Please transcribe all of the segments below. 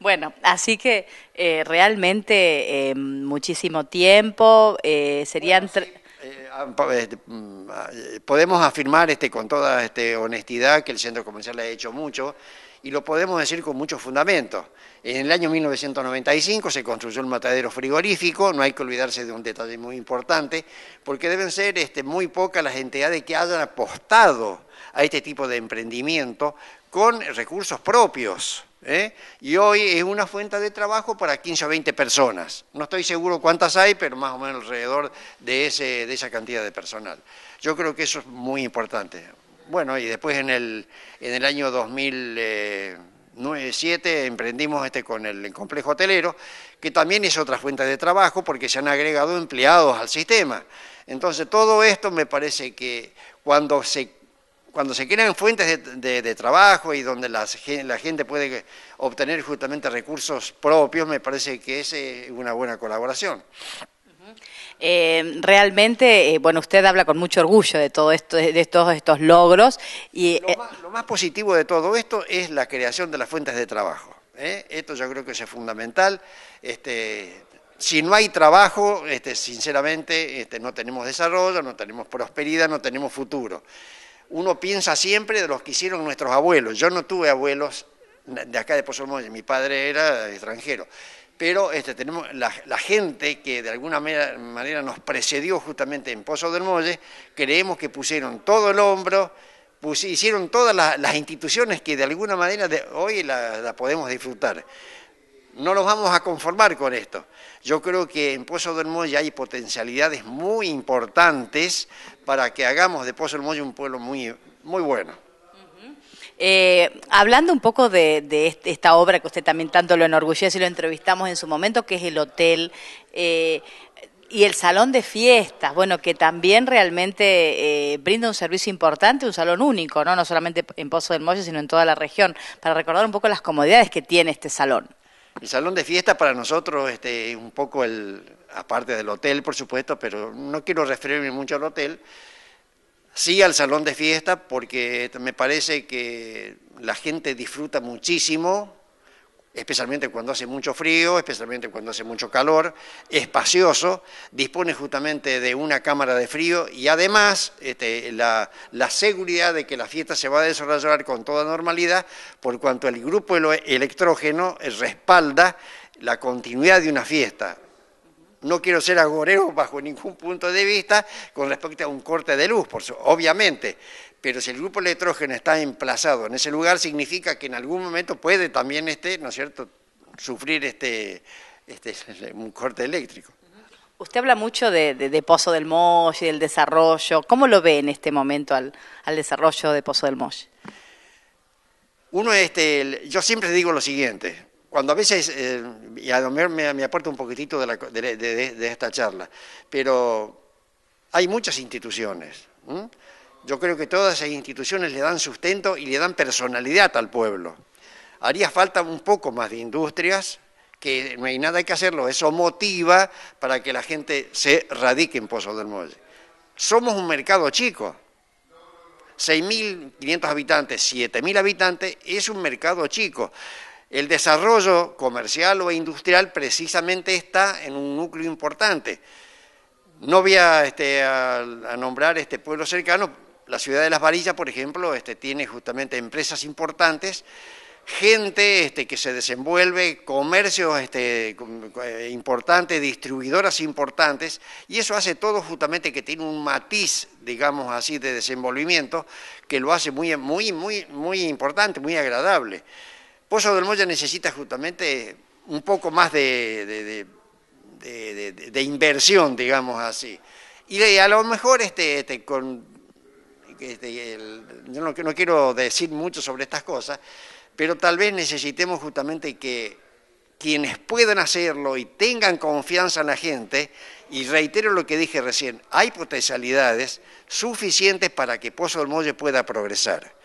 Bueno, así que eh, realmente eh, muchísimo tiempo, serían... podemos afirmar este, con toda este, honestidad que el centro comercial ha hecho mucho y lo podemos decir con muchos fundamentos. En el año 1995 se construyó el matadero frigorífico, no hay que olvidarse de un detalle muy importante, porque deben ser este, muy pocas las entidades que hayan apostado a este tipo de emprendimiento con recursos propios. ¿eh? y hoy es una fuente de trabajo para 15 o 20 personas. No estoy seguro cuántas hay, pero más o menos alrededor de, ese, de esa cantidad de personal. Yo creo que eso es muy importante. Bueno, y después en el, en el año 2007 eh, emprendimos este con el complejo hotelero, que también es otra fuente de trabajo porque se han agregado empleados al sistema. Entonces, todo esto me parece que cuando se cuando se crean fuentes de, trabajo y donde la, gente puede obtener justamente recursos propios, me parece que es eh, una buena colaboración. Eh, realmente, eh, bueno, usted habla con mucho orgullo de todo esto, de todos estos logros. Y, lo más, positivo de todo esto es la creación de las fuentes de trabajo. Esto yo creo que es fundamental. Este, si no hay trabajo, este, sinceramente, este, no tenemos desarrollo, no tenemos prosperidad, no tenemos futuro uno piensa siempre de los que hicieron nuestros abuelos. Yo no tuve abuelos de acá de Pozo del Molle, mi padre era extranjero. Pero este, tenemos la, gente que de alguna manera nos precedió justamente en Pozo del Molle, creemos que pusieron todo el hombro, hicieron todas las, instituciones que de alguna manera de, hoy las la podemos disfrutar no nos vamos a conformar con esto. Yo creo que en Pozo del Molle hay potencialidades muy importantes para que hagamos de Pozo del Molle un pueblo muy, muy bueno. Eh, hablando un poco de, esta obra que usted también tanto lo enorgullece y lo entrevistamos en su momento, que es el hotel eh, y el salón de fiestas, bueno, que también realmente eh, brinda un servicio importante, un salón único, ¿no? no solamente en Pozo del Molle, sino en toda la región, para recordar un poco las comodidades que tiene este salón. El salón de fiesta para nosotros, este, un poco el, aparte del hotel, por supuesto, pero no quiero referirme mucho al hotel, sí al salón de fiesta porque me parece que la gente disfruta muchísimo especialmente cuando hace mucho frío, especialmente cuando hace mucho calor, espacioso, dispone justamente de una cámara de frío y además este, la, la, seguridad de que la fiesta se va a desarrollar con toda normalidad, por cuanto el grupo electrógeno eh, respalda la continuidad de una fiesta no quiero ser agorero bajo ningún punto de vista con respecto a un corte de luz, por obviamente, pero si el grupo electrógeno está emplazado en ese lugar, significa que en algún momento puede también este, ¿no es cierto?, sufrir este, este un corte eléctrico. Usted habla mucho de, Pozo del y del desarrollo. ¿Cómo lo ve en este momento al, al desarrollo de Pozo del Molle? Uno, este, yo siempre digo lo siguiente, cuando a veces, eh, y a lo me, me aporta un poquitito de, esta charla, pero hay muchas instituciones. Yo creo que todas esas instituciones le dan sustento y le dan personalidad al pueblo. Haría falta un poco más de industrias, que no hay nada que hacerlo, eso motiva para que la gente se radique en Pozo del Molle. Somos un mercado chico. 6.500 habitantes, 7.000 habitantes, es un mercado chico. El desarrollo comercial o industrial precisamente está en un núcleo importante. No voy a, este, nombrar este pueblo cercano, la ciudad de Las Varillas, por ejemplo, este, tiene justamente empresas importantes, gente este, que se desenvuelve, comercios este, eh, importantes, distribuidoras importantes, y eso hace todo justamente que tiene un matiz, digamos así, de desenvolvimiento que lo hace muy, muy, muy, muy importante, muy agradable. Pozo del Moya necesita justamente un poco más de, inversión, digamos así. Y a lo mejor este, este con, este, yo no, quiero decir mucho sobre estas cosas, pero tal vez necesitemos justamente que quienes puedan hacerlo y tengan confianza en la gente, y reitero lo que dije recién, hay potencialidades suficientes para que Pozo del Molle pueda progresar.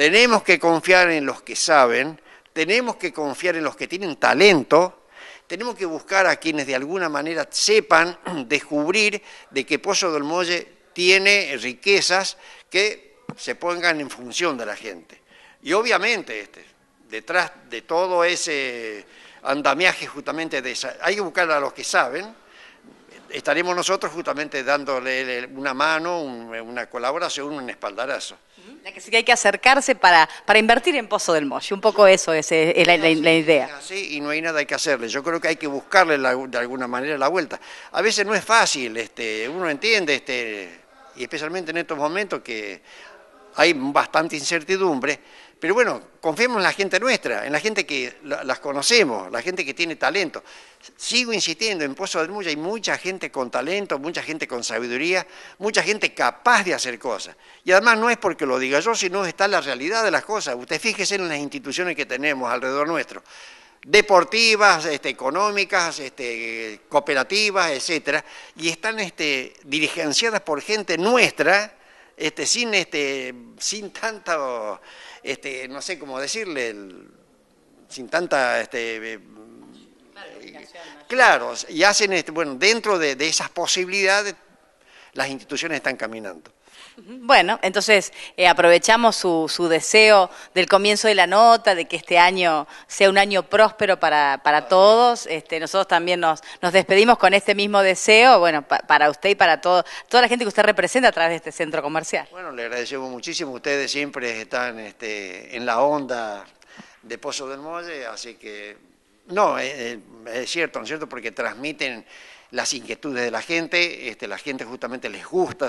Tenemos que confiar en los que saben, tenemos que confiar en los que tienen talento, tenemos que buscar a quienes de alguna manera sepan descubrir de qué Pozo del Molle tiene riquezas que se pongan en función de la gente. Y obviamente, este, detrás de todo ese andamiaje justamente de hay que buscar a los que saben, estaremos nosotros justamente dándole una mano, una colaboración, un espaldarazo. La que sí hay que acercarse para, invertir en Pozo del Moche, Un poco eso es, la, idea. Sí, y no hay nada que hacerle. Yo creo que hay que buscarle de alguna manera la vuelta. A veces no es fácil, este, uno entiende, este, y especialmente en estos momentos que hay bastante incertidumbre pero bueno, confiemos en la gente nuestra, en la gente que las conocemos, la gente que tiene talento. Sigo insistiendo, en Pozo del Muya hay mucha gente con talento, mucha gente con sabiduría, mucha gente capaz de hacer cosas. Y además no es porque lo diga yo, sino está la realidad de las cosas. Usted fíjese en las instituciones que tenemos alrededor nuestro deportivas, este, económicas, este, cooperativas, etcétera, y están este, dirigenciadas por gente nuestra, sin, este, sin tanto este, no sé cómo decirle, sin tanta... Este, eh, claro, y hacen, este, bueno, dentro de esas posibilidades, las instituciones están caminando. Bueno, entonces eh, aprovechamos su, su, deseo del comienzo de la nota, de que este año sea un año próspero para, para todos. Este, nosotros también nos, despedimos con este mismo deseo, bueno, para usted y para todo, toda la gente que usted representa a través de este centro comercial. Bueno, le agradecemos muchísimo. Ustedes siempre están este, en la onda de Pozo del Molle, así que no, es, eh, eh, es cierto, ¿no es cierto? Porque transmiten las inquietudes de la gente, este, la gente justamente les gusta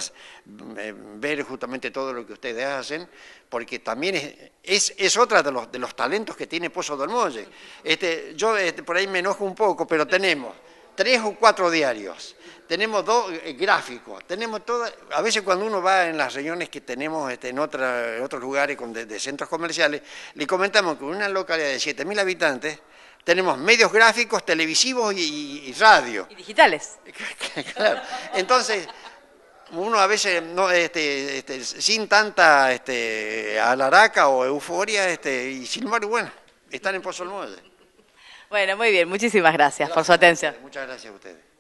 eh, ver justamente todo lo que ustedes hacen, porque también es, es, otra de los, de los talentos que tiene Pozo del Molle. Este, yo este, por ahí me enojo un poco, pero tenemos tres o cuatro diarios, tenemos dos eh, gráficos, tenemos todas, a veces cuando uno va en las reuniones que tenemos este, en, otra, otros lugares con, de, de, centros comerciales, le comentamos que una localidad de 7.000 habitantes tenemos medios gráficos, televisivos y, radio. Y digitales. claro. Entonces, uno a veces no, este, este, sin tanta este, alaraca o euforia este, y sin embargo, bueno, están en Pozo del Bueno, muy bien, muchísimas gracias por su atención. Muchas gracias a ustedes.